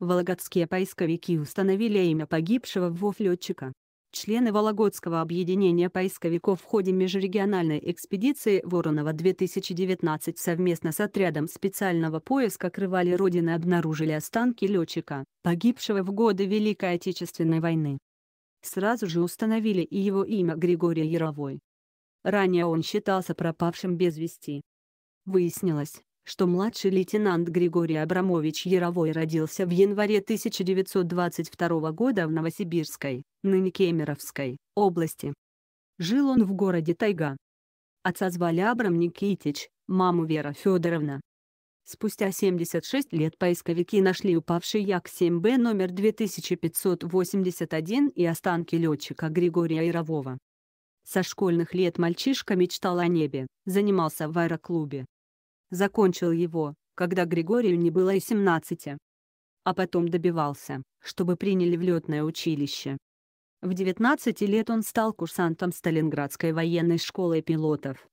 Вологодские поисковики установили имя погибшего в ВОВ летчика. Члены Вологодского объединения поисковиков в ходе межрегиональной экспедиции «Воронова-2019» совместно с отрядом специального поиска «Крывали Родины» обнаружили останки летчика, погибшего в годы Великой Отечественной войны. Сразу же установили и его имя Григорий Яровой. Ранее он считался пропавшим без вести. Выяснилось, что младший лейтенант Григорий Абрамович Яровой родился в январе 1922 года в Новосибирской, ныне Кемеровской, области. Жил он в городе Тайга. Отца звали Абрам Никитич, маму Вера Федоровна. Спустя 76 лет поисковики нашли упавший Як-7Б номер 2581 и останки летчика Григория Ярового. Со школьных лет мальчишка мечтал о небе, занимался в аэроклубе, закончил его, когда Григорию не было и 17. А потом добивался, чтобы приняли в летное училище. В 19 лет он стал курсантом Сталинградской военной школы пилотов.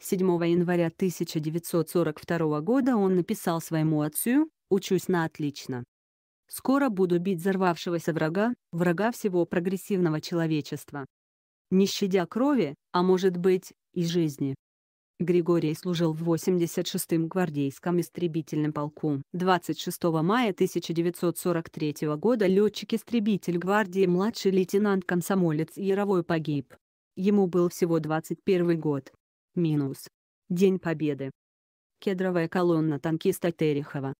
7 января 1942 года он написал своему отцу «Учусь на отлично». Скоро буду бить взорвавшегося врага, врага всего прогрессивного человечества. Не щадя крови, а может быть, и жизни. Григорий служил в 86-м гвардейском истребительном полку. 26 мая 1943 года летчик-истребитель гвардии младший лейтенант-комсомолец Яровой погиб. Ему был всего 21 год. Минус. День Победы. Кедровая колонна танкиста Терехова.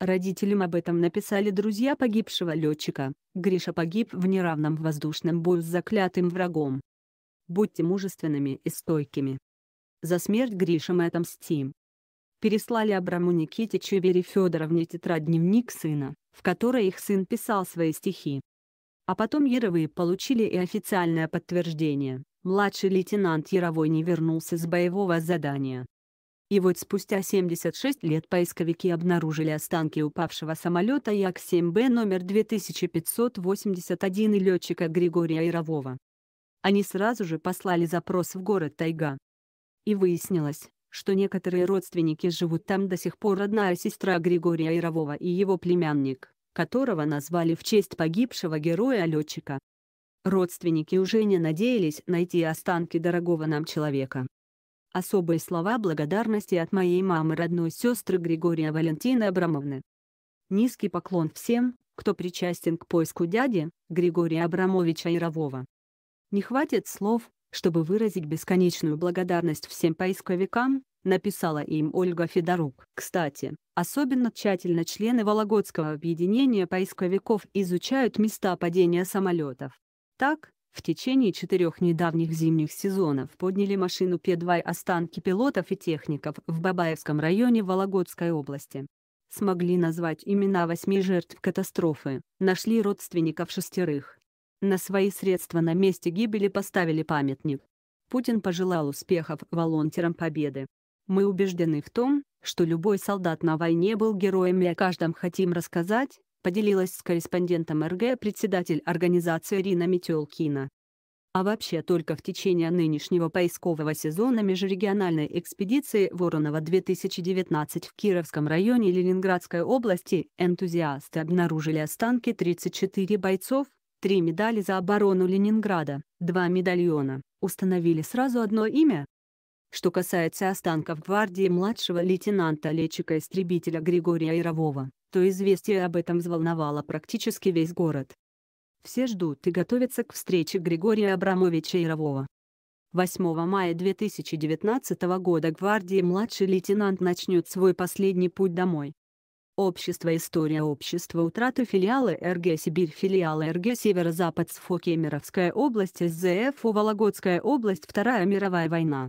Родителям об этом написали друзья погибшего летчика. Гриша погиб в неравном воздушном бою с заклятым врагом. Будьте мужественными и стойкими. За смерть Гриша мы отомстим. Переслали Абраму Никитичу и Вере Федоровне тетрадь-дневник сына, в которой их сын писал свои стихи. А потом Яровые получили и официальное подтверждение. Младший лейтенант Яровой не вернулся с боевого задания. И вот спустя 76 лет поисковики обнаружили останки упавшего самолета Як-7Б номер 2581 и летчика Григория Ярового. Они сразу же послали запрос в город Тайга и выяснилось, что некоторые родственники живут там до сих пор родная сестра Григория Ярового и его племянник, которого назвали в честь погибшего героя-летчика. Родственники уже не надеялись найти останки дорогого нам человека. Особые слова благодарности от моей мамы родной сестры Григория Валентины Абрамовны. Низкий поклон всем, кто причастен к поиску дяди, Григория Абрамовича Ярового. Не хватит слов, чтобы выразить бесконечную благодарность всем поисковикам, написала им Ольга Федорук. Кстати, особенно тщательно члены Вологодского объединения поисковиков изучают места падения самолетов. Так, в течение четырех недавних зимних сезонов подняли машину П-2 останки пилотов и техников в Бабаевском районе Вологодской области. Смогли назвать имена восьми жертв катастрофы, нашли родственников шестерых. На свои средства на месте гибели поставили памятник. Путин пожелал успехов волонтерам Победы. Мы убеждены в том, что любой солдат на войне был героем и о каждом хотим рассказать, поделилась с корреспондентом РГ председатель организации Ирина Метелкина. А вообще только в течение нынешнего поискового сезона межрегиональной экспедиции Воронова-2019 в Кировском районе Ленинградской области энтузиасты обнаружили останки 34 бойцов, Три медали за оборону Ленинграда, два медальона. Установили сразу одно имя. Что касается останков гвардии младшего лейтенанта-летчика-истребителя Григория Ярового, то известие об этом взволновало практически весь город. Все ждут и готовятся к встрече Григория Абрамовича Ярового. 8 мая 2019 года гвардии младший лейтенант начнет свой последний путь домой. Общество История общества утрата филиала РГ Сибирь филиала РГ Северо-Запад СФО Кемеровская область СЗФО Вологодская область Вторая мировая война